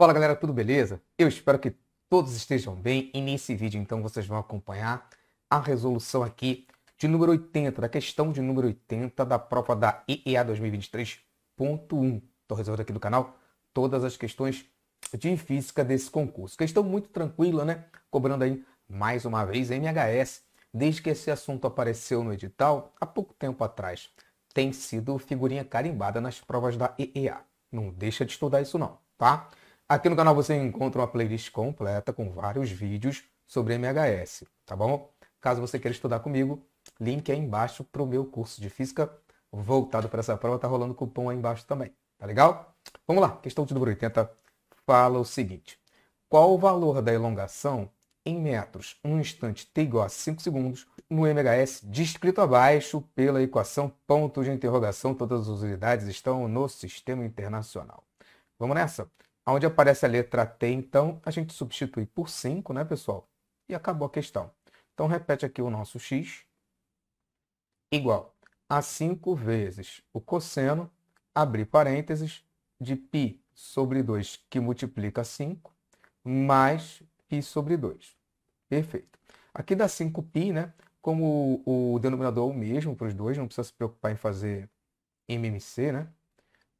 Fala galera, tudo beleza? Eu espero que todos estejam bem e nesse vídeo então vocês vão acompanhar a resolução aqui de número 80, da questão de número 80 da prova da IEA 2023.1. Estou resolvendo aqui do canal todas as questões de física desse concurso. Questão muito tranquila, né? Cobrando aí mais uma vez MHS, desde que esse assunto apareceu no edital há pouco tempo atrás. Tem sido figurinha carimbada nas provas da EEA. Não deixa de estudar isso não, tá? Aqui no canal você encontra uma playlist completa com vários vídeos sobre MHS, tá bom? Caso você queira estudar comigo, link aí embaixo para o meu curso de Física voltado para essa prova. Tá rolando cupom aí embaixo também, tá legal? Vamos lá, questão de número 80 fala o seguinte. Qual o valor da elongação em metros um instante t igual a 5 segundos no MHS descrito abaixo pela equação ponto de interrogação. Todas as unidades estão no sistema internacional. Vamos nessa? Onde aparece a letra T, então, a gente substitui por 5, né, pessoal? E acabou a questão. Então, repete aqui o nosso x igual a 5 vezes o cosseno, abrir parênteses, de π sobre 2, que multiplica 5, mais π sobre 2. Perfeito. Aqui dá 5π, né? Como o denominador é o mesmo para os dois, não precisa se preocupar em fazer MMC, né?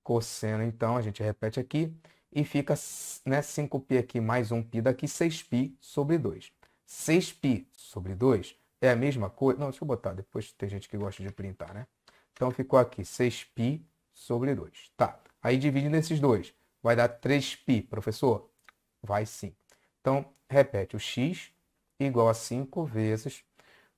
Cosseno, então, a gente repete aqui e fica né, 5π aqui mais 1π daqui, 6π sobre 2. 6π sobre 2 é a mesma coisa... Não, deixa eu botar, depois tem gente que gosta de printar, né? Então ficou aqui 6π sobre 2. Tá, aí dividindo esses dois, vai dar 3π, professor? Vai sim. Então, repete, o x igual a 5 vezes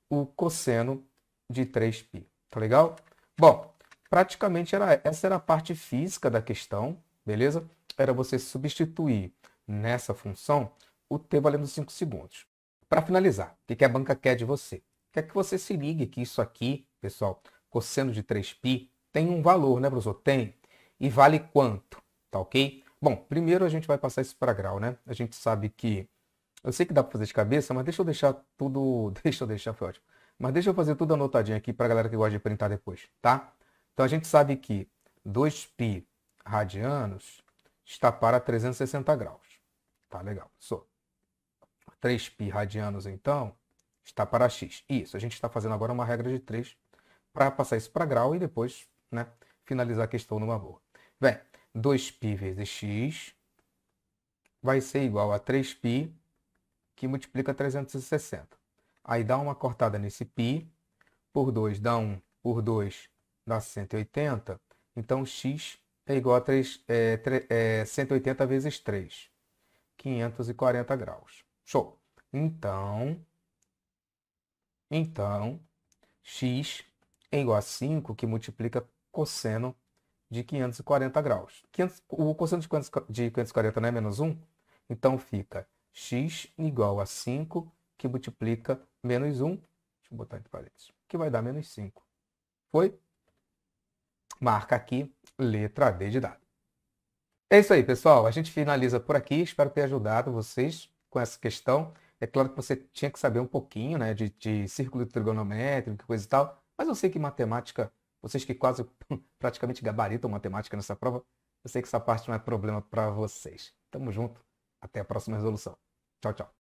o cosseno de 3π. Tá legal? Bom, praticamente era, essa era a parte física da questão, beleza? era você substituir nessa função o t valendo 5 segundos. Para finalizar, o que a banca quer de você? Quer que você se ligue que isso aqui, pessoal, cosseno de 3π, tem um valor, né, professor? Tem. E vale quanto? Tá ok? Bom, primeiro a gente vai passar isso para grau, né? A gente sabe que... Eu sei que dá para fazer de cabeça, mas deixa eu deixar tudo... Deixa eu deixar, foi ótimo. Mas deixa eu fazer tudo anotadinho aqui para a galera que gosta de printar depois, tá? Então a gente sabe que 2π radianos está para 360 graus. Tá legal, só. 3π radianos, então, está para x. Isso, a gente está fazendo agora uma regra de 3 para passar isso para grau e depois né, finalizar a questão numa boa. Bem, 2π vezes x vai ser igual a 3π, que multiplica 360. Aí dá uma cortada nesse π, por 2 dá 1, por 2 dá 180, então x é igual a 3, é, 3, é, 180 vezes 3, 540 graus. Show! Então, então, x é igual a 5, que multiplica cosseno de 540 graus. 500, o cosseno de 540 não é menos 1? Então, fica x igual a 5, que multiplica menos 1, deixa eu botar entre parênteses, que vai dar menos 5. Foi? Marca aqui letra D de dado. É isso aí, pessoal. A gente finaliza por aqui. Espero ter ajudado vocês com essa questão. É claro que você tinha que saber um pouquinho né, de, de círculo trigonométrico, coisa e tal, mas eu sei que matemática, vocês que quase praticamente gabaritam matemática nessa prova, eu sei que essa parte não é problema para vocês. Tamo junto. Até a próxima resolução. Tchau, tchau.